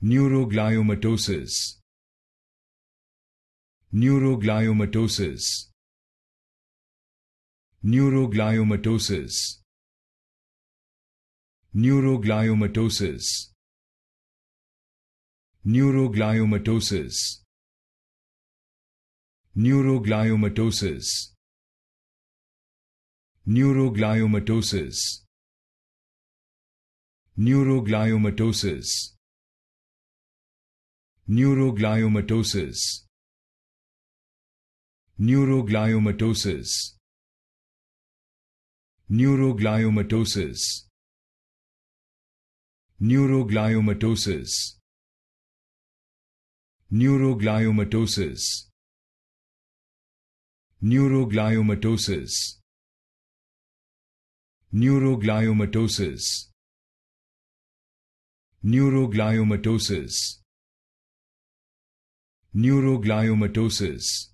neurogliomatosis neurogliomatosis neurogliomatosis neurogliomatosis neurogliomatosis neurogliomatosis neurogliomatosis neurogliomatosis neurogliomatosis neurogliomatosis neurogliomatosis neurogliomatosis neurogliomatosis neurogliomatosis neurogliomatosis neurogliomatosis neurogliomatosis